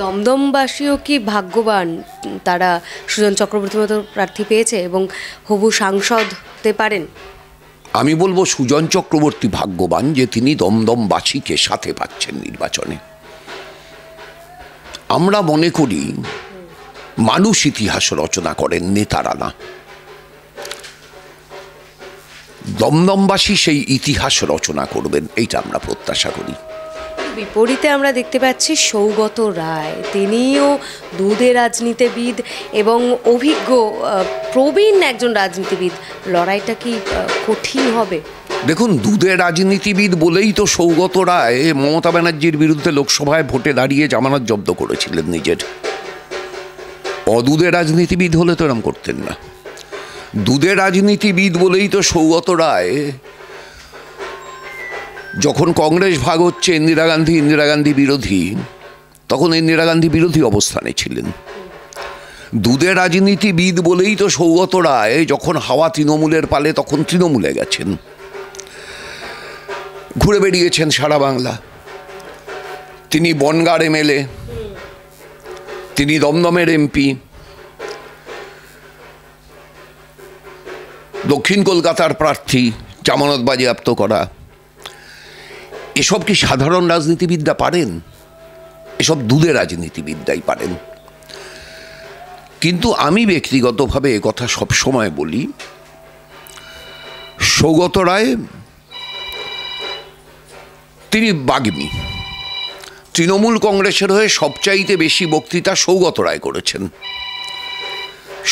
দমদমবাসীও কি ভাগ্যবান তারা সুজন চক্রবর্তী মতো প্রার্থী পেয়েছে এবং হবু সাংসদ হতে পারেন আমি বলবো সুজন চক্রবর্তী ভাগ্যবান যে তিনি দমদমবাসীকে সাথে পাচ্ছেন নির্বাচনে আমরা মনে করি মানুষ ইতিহাস রচনা করেন নেতারা না দমদমবাসী সেই ইতিহাস রচনা করবেন এইটা আমরা প্রত্যাশা করি বিপরীতে আমরা দেখতে পাচ্ছি সৌগত রায় তিনিও দুধে রাজনীতিবিদ এবং অভিজ্ঞ প্রবীণ একজন রাজনীতিবিদ লড়াইটা কি কঠিন হবে দেখুন দুধে রাজনীতিবিদ বলেই তো সৌগত রায় মমতা ব্যানার্জির বিরুদ্ধে লোকসভায় ভোটে দাঁড়িয়ে জামানত জব্দ করেছিলেন নিজের অদুদে রাজনীতিবিদ হলে তো এরম করতেন না দুধে রাজনীতিবিদ বলেই তো সৌগত রায় যখন কংগ্রেস ভাগ হচ্ছে ইন্দিরা গান্ধী ইন্দিরা গান্ধী বিরোধী তখন ইন্দিরা গান্ধী বিরোধী অবস্থানে ছিলেন দুধে রাজনীতিবিদ বলেই তো সৌগত রায় যখন হাওয়া তৃণমূলের পালে তখন তৃণমূলে গেছেন ঘুরে বেরিয়েছেন সারা বাংলা তিনি বনগার এমএলএ তিনি দমদমের এমপি দক্ষিণ কলকাতার প্রার্থী জামানত বাজেয়াপ্ত করা এসব কি সাধারণ রাজনীতিবিদ্যা পারেন এসব দুধে রাজনীতিবিদ্যাই পারেন কিন্তু আমি ব্যক্তিগতভাবে কথা সবসময় বলি সৌগত রায় তিনি বাগ্মী তৃণমূল কংগ্রেসের হয়ে সবচাইতে বেশি বক্তৃতা সৌগত রায় করেছেন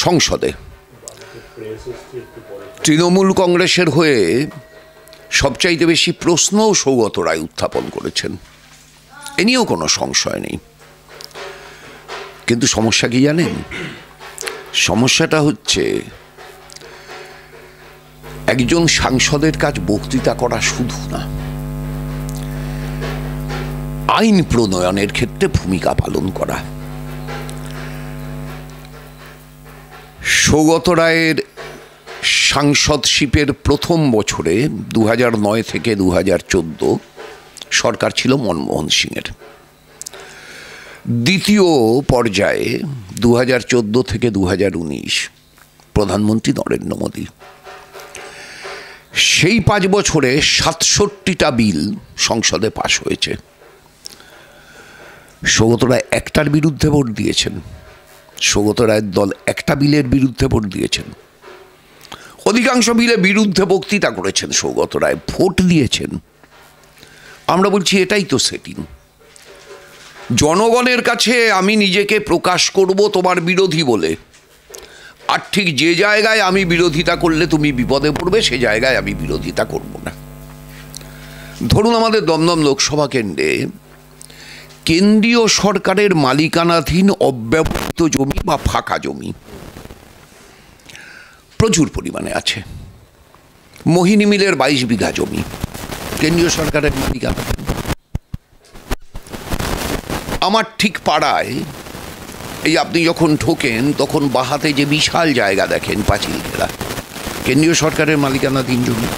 সংসদে তৃণমূল কংগ্রেসের হয়ে সবচাইতে বেশি প্রশ্ন সৌগত রায় উত্থাপন করেছেন এ নিয়েও কোনো সংশয় নেই কিন্তু সমস্যা কি জানেন সমস্যাটা হচ্ছে একজন সাংসদের কাজ বক্তৃতা করা শুধু না আইন প্রণয়নের ক্ষেত্রে ভূমিকা পালন করা সৌগত রায়ের সাংসদশিপের প্রথম বছরে দু নয় থেকে দু সরকার ছিল মনমোহন সিংয়ের দ্বিতীয় পর্যায়ে দু হাজার থেকে দু প্রধানমন্ত্রী নরেন্দ্র মোদী সেই পাঁচ বছরে সাতষট্টিটা বিল সংসদে পাশ হয়েছে সৌগত রায় একটার বিরুদ্ধে ভোট দিয়েছেন সৌগত রায়ের দল একটা বিলের বিরুদ্ধে ভোট দিয়েছেন অধিকাংশ মিলে বিরুদ্ধে বক্তৃতা করেছেন সৌগত রায় ভোট দিয়েছেন আমরা বলছি এটাই তো সেটিং জনগণের কাছে আমি নিজেকে প্রকাশ করব তোমার বিরোধী বলে আর ঠিক যে জায়গায় আমি বিরোধিতা করলে তুমি বিপদে পড়বে সে জায়গায় আমি বিরোধিতা করব না ধরুন আমাদের দমদম লোকসভা কেন্দ্রে কেন্দ্রীয় সরকারের মালিকানাধীন অব্যবহৃত জমি বা ফাঁকা জমি প্রচুর পরিমাণে আছে মোহিনী মিলের বাইশ বিঘা জমি কেন্দ্রীয় সরকারের মালিকানা আমার ঠিক পাড়ায় এই আপনি যখন ঢোকেন তখন বাহাতে যে বিশাল জায়গা দেখেন পাঁচিল খেলা কেন্দ্রীয় সরকারের মালিকানাধীন জমি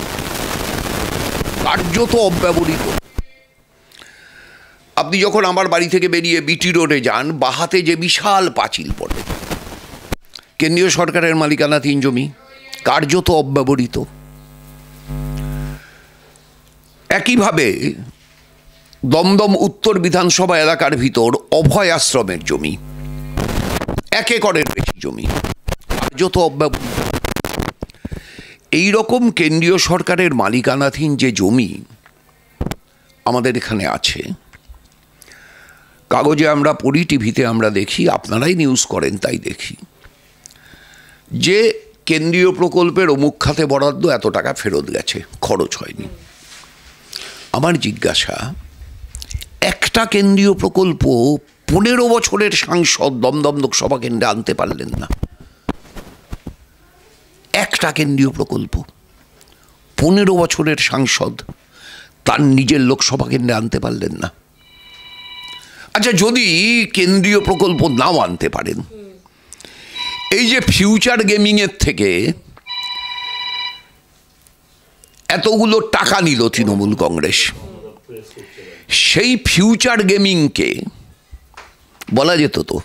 কার্যত অব্যবহৃত আপনি যখন আমার বাড়ি থেকে বেরিয়ে বিটি রোডে যান বাহাতে যে বিশাল পাঁচিল পড়ে কেন্দ্রীয় সরকারের মালিকানাধীন জমি কার্যত অব্যবহৃত একইভাবে দমদম উত্তর বিধানসভা এলাকার ভিতর অভয় আশ্রমের জমি এক একরের বেশি জমি কার্যত অব্যবহৃত এই রকম কেন্দ্রীয় সরকারের মালিকানাধীন যে জমি আমাদের এখানে আছে কাগজে আমরা পড়ি টিভিতে আমরা দেখি আপনারাই নিউজ করেন তাই দেখি যে কেন্দ্রীয় প্রকল্পের অমুক খাতে বরাদ্দ এত টাকা ফেরত গেছে খরচ হয়নি আমার জিজ্ঞাসা একটা কেন্দ্রীয় প্রকল্প পনেরো বছরের সাংসদ দমদম লোকসভা কেন্দ্রে আনতে পারলেন না একটা কেন্দ্রীয় প্রকল্প পনেরো বছরের সাংসদ তার নিজের লোকসভা কেন্দ্রে আনতে পারলেন না আচ্ছা যদি কেন্দ্রীয় প্রকল্প নাও আনতে পারেন এই যে ফিউচার গেমিংয়ের থেকে এতগুলো টাকা নিল তৃণমূল কংগ্রেস সেই ফিউচার গেমিংকে বলা যেত তো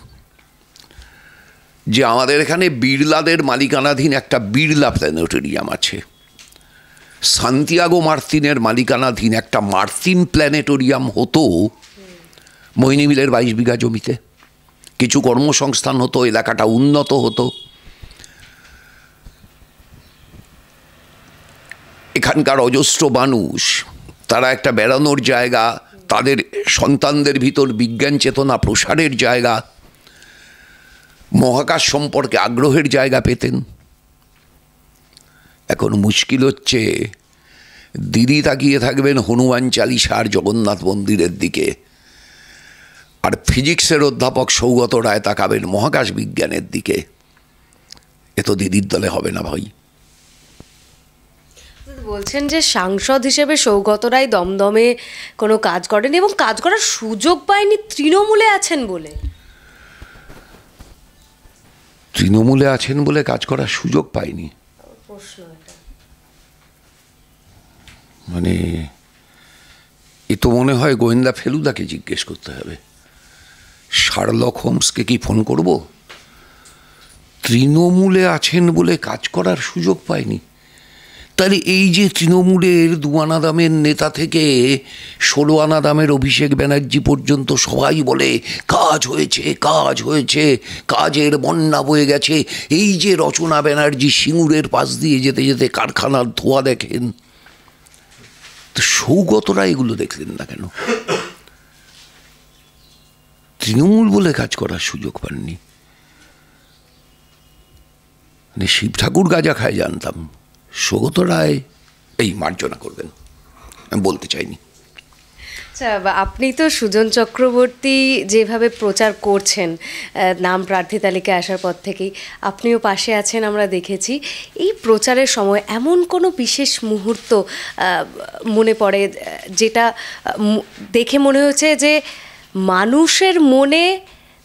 যে আমাদের এখানে বিড়লাদের মালিকানাধীন একটা বিড়লা প্ল্যানেটোরিয়াম আছে সান্তিয়াগো মার্তিনের মালিকানাধীন একটা মার্তিন প্ল্যানেটোরিয়াম হতো মিলের বাইশ বিঘা জমিতে কিছু কর্মসংস্থান হতো এলাকাটা উন্নত হতো এখানকার অজস্র মানুষ তারা একটা বেড়ানোর জায়গা তাদের সন্তানদের ভিতর বিজ্ঞান চেতনা প্রসারের জায়গা মহাকাশ সম্পর্কে আগ্রহের জায়গা পেতেন এখন মুশকিল হচ্ছে দিদি তাকিয়ে থাকবেন হনুমান চালিসার জগন্নাথ মন্দিরের দিকে আর ফিজিক্সের অধ্যাপক সৌগত রায় তাকাবেন মহাকাশ বিজ্ঞানের দিকে এ তো দিদির দলে হবে না ভাই বলছেন যে সাংসদ হিসেবে সৌগত রায় দমদমে কোনো কাজ করেন এবং কাজ করার সুযোগ পায়নি তৃণমূলে আছেন বলে তৃণমূলে আছেন বলে কাজ করার সুযোগ পায়নি মানে এ তো মনে হয় গোয়েন্দা ফেলুদাকে জিজ্ঞেস করতে হবে শার্লক হোমসকে কি ফোন করব তৃণমূলে আছেন বলে কাজ করার সুযোগ পায়নি তাহলে এই যে তৃণমূলের দু আনা দামের নেতা থেকে ষোলো আনা দামের অভিষেক ব্যানার্জি পর্যন্ত সবাই বলে কাজ হয়েছে কাজ হয়েছে কাজের বন্যা বয়ে গেছে এই যে রচনা ব্যানার্জি সিঙুরের পাশ দিয়ে যেতে যেতে কারখানার ধোয়া দেখেন তো সৌগতরা এগুলো দেখলেন না কেন তৃণমূল বলে কাজ করার সুযোগ পাননি মানে শিব ঠাকুর গাজা খায় জানতাম সৌগত রায় এই মার্জনা করবেন আমি বলতে চাইনি আচ্ছা আপনি তো সুজন চক্রবর্তী যেভাবে প্রচার করছেন নাম প্রার্থী তালিকায় আসার পর থেকেই আপনিও পাশে আছেন আমরা দেখেছি এই প্রচারের সময় এমন কোনো বিশেষ মুহূর্ত মনে পড়ে যেটা দেখে মনে হচ্ছে যে মানুষের মনে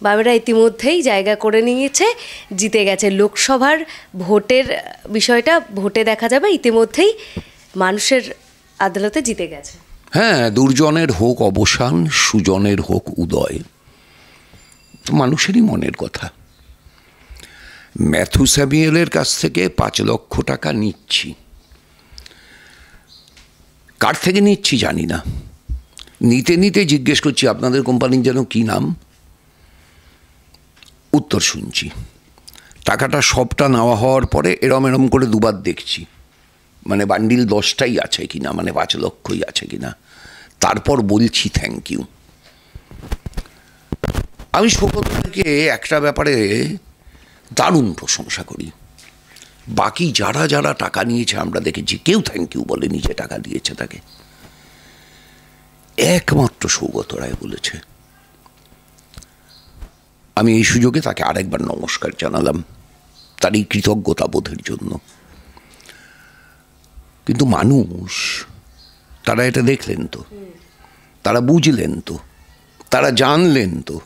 বাবেরা ইতিমধ্যেই জায়গা করে নিয়েছে জিতে গেছে লোকসভার ভোটের বিষয়টা ভোটে দেখা যাবে ইতিমধ্যেই মানুষের আদালতে জিতে গেছে হ্যাঁ দুর্জনের হোক অবসান সুজনের হোক উদয় মানুষেরই মনের কথা ম্যাথু স্যামিয়েলের কাছ থেকে পাঁচ লক্ষ টাকা নিচ্ছি কার থেকে নিচ্ছি জানি না নিতে নিতে জিজ্ঞেস করছি আপনাদের কোম্পানির যেন কি নাম উত্তর শুনছি টাকাটা সবটা নেওয়া হওয়ার পরে এরম এরম করে দুবার দেখছি মানে বান্ডিল দশটাই আছে কি না মানে পাঁচ লক্ষই আছে কি না তারপর বলছি থ্যাংক ইউ আমি থেকে একটা ব্যাপারে দারুণ প্রশংসা করি বাকি যারা যারা টাকা নিয়েছে আমরা দেখেছি কেউ থ্যাংক ইউ বলে নিজে টাকা দিয়েছে তাকে একমাত্র সৌগত রায় বলেছে আমি এই সুযোগে তাকে আরেকবার নমস্কার জানালাম তার এই কৃতজ্ঞতা বোধের জন্য কিন্তু মানুষ তারা এটা দেখলেন তো তারা বুঝলেন তো তারা জানলেন তো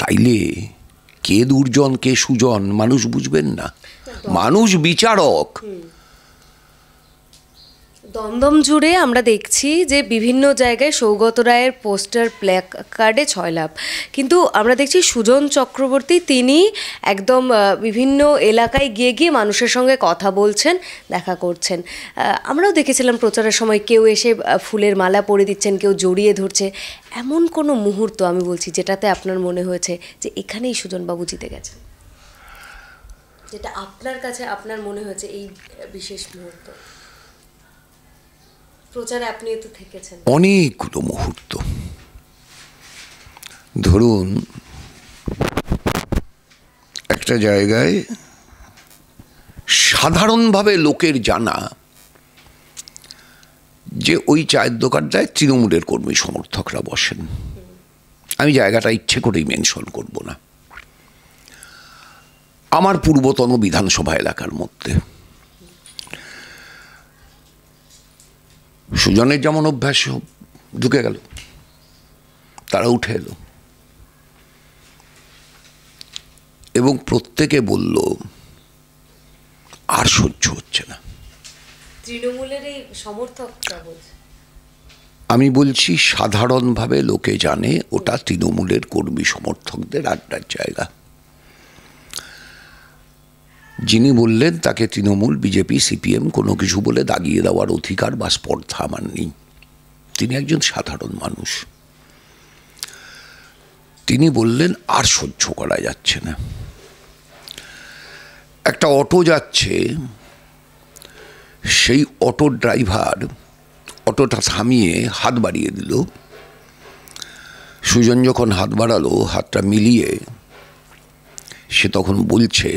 তাইলে কে দুর্জন কে সুজন মানুষ বুঝবেন না মানুষ বিচারক দমদম জুড়ে আমরা দেখছি যে বিভিন্ন জায়গায় সৌগত রায়ের পোস্টার প্ল্যাক কার্ডে লাভ কিন্তু আমরা দেখছি সুজন চক্রবর্তী তিনি একদম বিভিন্ন এলাকায় গিয়ে গিয়ে মানুষের সঙ্গে কথা বলছেন দেখা করছেন আমরাও দেখেছিলাম প্রচারের সময় কেউ এসে ফুলের মালা পরে দিচ্ছেন কেউ জড়িয়ে ধরছে এমন কোনো মুহূর্ত আমি বলছি যেটাতে আপনার মনে হয়েছে যে এখানেই সুজনবাবু জিতে গেছেন যেটা আপনার কাছে আপনার মনে হয়েছে এই বিশেষ মুহূর্ত প্রচারে আপনি থেকেছেন অনেকগুলো মুহূর্ত ধরুন একটা জায়গায় সাধারণভাবে লোকের জানা যে ওই চায়ের দোকানটায় তৃণমূলের কর্মী সমর্থকরা বসেন আমি জায়গাটা ইচ্ছে করেই মেনশন করব না আমার পূর্বতন বিধানসভা এলাকার মধ্যে সুজনের যেমন অভ্যাস ঢুকে গেল তারা উঠে এলো এবং প্রত্যেকে বলল আর সহ্য হচ্ছে না তৃণমূলের এই সমর্থক আমি বলছি সাধারণভাবে লোকে জানে ওটা তৃণমূলের কর্মী সমর্থকদের আড্ডার জায়গা যিনি বললেন তাকে তৃণমূল বিজেপি সিপিএম কোনো কিছু বলে দাগিয়ে দেওয়ার অধিকার বা স্পর্ধা আমার নেই তিনি একজন সাধারণ মানুষ তিনি বললেন আর সহ্য করা যাচ্ছে না একটা অটো যাচ্ছে সেই অটো ড্রাইভার অটোটা থামিয়ে হাত বাড়িয়ে দিল সুজন যখন হাত বাড়ালো হাতটা মিলিয়ে সে তখন বলছে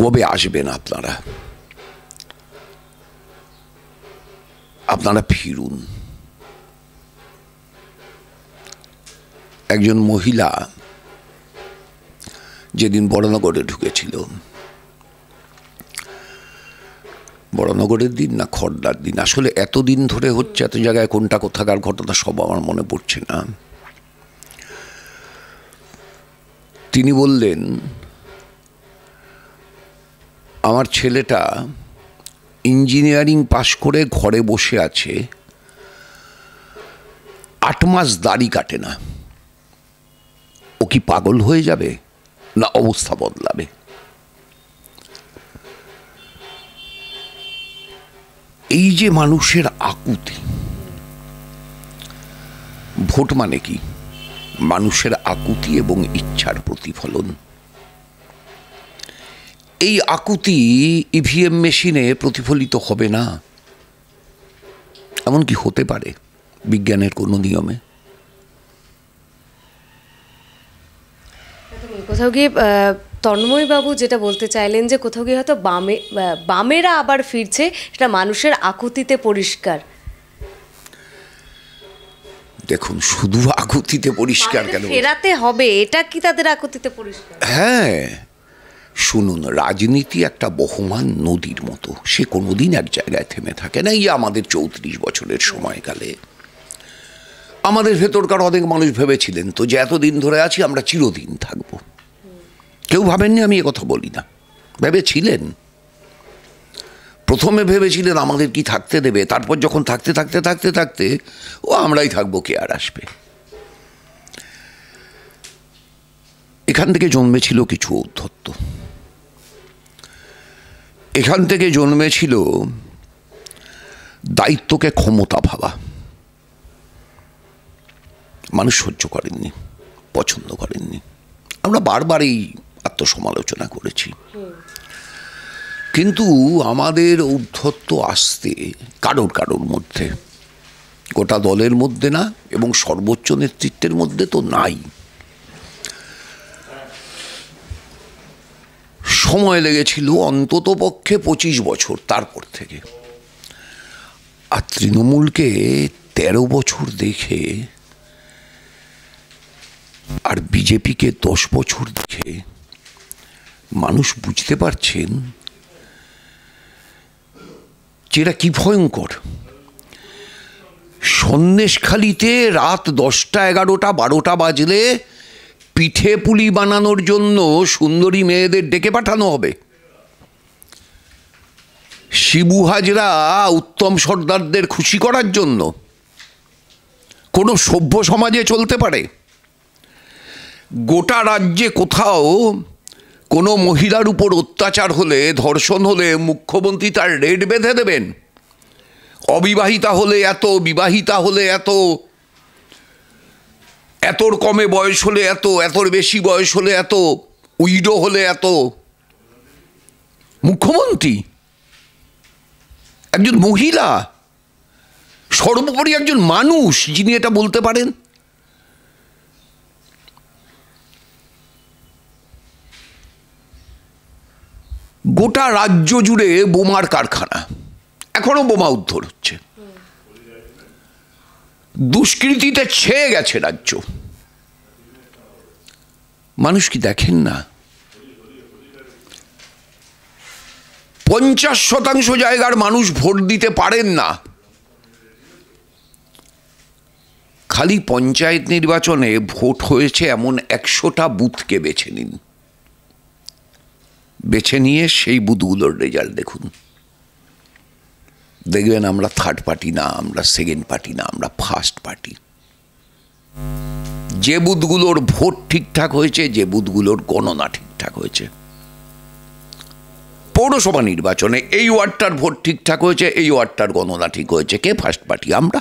কবে আসবেন আপনারা আপনারা ফিরুন একজন মহিলা যেদিন বড়নগরে ঢুকেছিল বড়নগরের দিন না খড়দার দিন আসলে এতদিন ধরে হচ্ছে এত জায়গায় কোনটা কোথাকার ঘটনা সব আমার মনে পড়ছে না তিনি বললেন আমার ছেলেটা ইঞ্জিনিয়ারিং পাশ করে ঘরে বসে আছে আট মাস দাড়ি কাটে না ও কি পাগল হয়ে যাবে না অবস্থা বদলাবে এই যে মানুষের আকুতি ভোট মানে কি মানুষের আকুতি এবং ইচ্ছার প্রতিফলন এই আকুতি ইভিএম e মেশিনে প্রতিফলিত হবে না এমনকি হতে পারে বিজ্ঞানের কোনো নিয়মে কোথাও গিয়ে তন্ময়বাবু যেটা বলতে চাইলেন যে কোথাও গিয়ে হয়তো বামে বামেরা আবার ফিরছে সেটা মানুষের আকুতিতে পরিষ্কার দেখুন শুধু আকুতিতে পরিষ্কার কেন ফেরাতে হবে এটা কি তাদের আকুতিতে পরিষ্কার হ্যাঁ শুনুন রাজনীতি একটা বহমান নদীর মতো সে কোনোদিন এক জায়গায় থেমে থাকে না ইয়ে আমাদের চৌত্রিশ বছরের সময়কালে আমাদের ভেতরকার অনেক মানুষ ভেবেছিলেন তো যে এতদিন ধরে আছি আমরা চিরদিন থাকব কেউ ভাবেননি আমি কথা বলি না ভেবেছিলেন প্রথমে ভেবেছিলেন আমাদের কি থাকতে দেবে তারপর যখন থাকতে থাকতে থাকতে থাকতে ও আমরাই থাকবো কে আর আসবে এখান থেকে জন্মেছিল কিছু ঔদ্ধত্য এখান থেকে জন্মেছিল দায়িত্বকে ক্ষমতা ভাবা মানুষ সহ্য করেননি পছন্দ করেননি আমরা বারবার এই আত্মসমালোচনা করেছি কিন্তু আমাদের ঔদ্ধত্য আসতে কারোর কারোর মধ্যে গোটা দলের মধ্যে না এবং সর্বোচ্চ নেতৃত্বের মধ্যে তো নাই সময় লেগেছিল অন্তত পক্ষে পঁচিশ বছর তারপর থেকে আর তৃণমূলকে তেরো বছর দেখে আর বিজেপিকে দশ বছর দেখে মানুষ বুঝতে পারছেন যেটা কি ভয়ঙ্কর সন্দেশখালিতে রাত দশটা এগারোটা বারোটা বাজলে পিঠে পুলি বানানোর জন্য সুন্দরী মেয়েদের ডেকে পাঠানো হবে শিবু হাজরা উত্তম সর্দারদের খুশি করার জন্য কোনো সভ্য সমাজে চলতে পারে গোটা রাজ্যে কোথাও কোনো মহিলার উপর অত্যাচার হলে ধর্ষণ হলে মুখ্যমন্ত্রী তার রেড বেঁধে দেবেন অবিবাহিতা হলে এত বিবাহিতা হলে এত এতর কমে বয়স হলে এত এতর বেশি বয়স হলে এত উইডো হলে এত মুখ্যমন্ত্রী একজন মহিলা সর্বোপরি একজন মানুষ যিনি এটা বলতে পারেন গোটা রাজ্য জুড়ে বোমার কারখানা এখনো বোমা উদ্ধার হচ্ছে দুষ্কৃতিতে ছেয়ে গেছে রাজ্য মানুষ কি দেখেন না পঞ্চাশ শতাংশ জায়গার মানুষ ভোট দিতে পারেন না খালি পঞ্চায়েত নির্বাচনে ভোট হয়েছে এমন একশোটা বুথকে বেছে নিন বেছে নিয়ে সেই বুথগুলোর রেজাল্ট দেখুন দেখবেন আমরা থার্ড পার্টি না আমরা সেকেন্ড পার্টি না আমরা ফার্স্ট পার্টি যে বুথগুলোর ভোট ঠিকঠাক হয়েছে যে বুথগুলোর গণনা ঠিকঠাক হয়েছে পৌরসভা নির্বাচনে এই ওয়ার্ডটার ভোট ঠিকঠাক হয়েছে এই ওয়ার্ডটার গণনা ঠিক হয়েছে কে ফার্স্ট পার্টি আমরা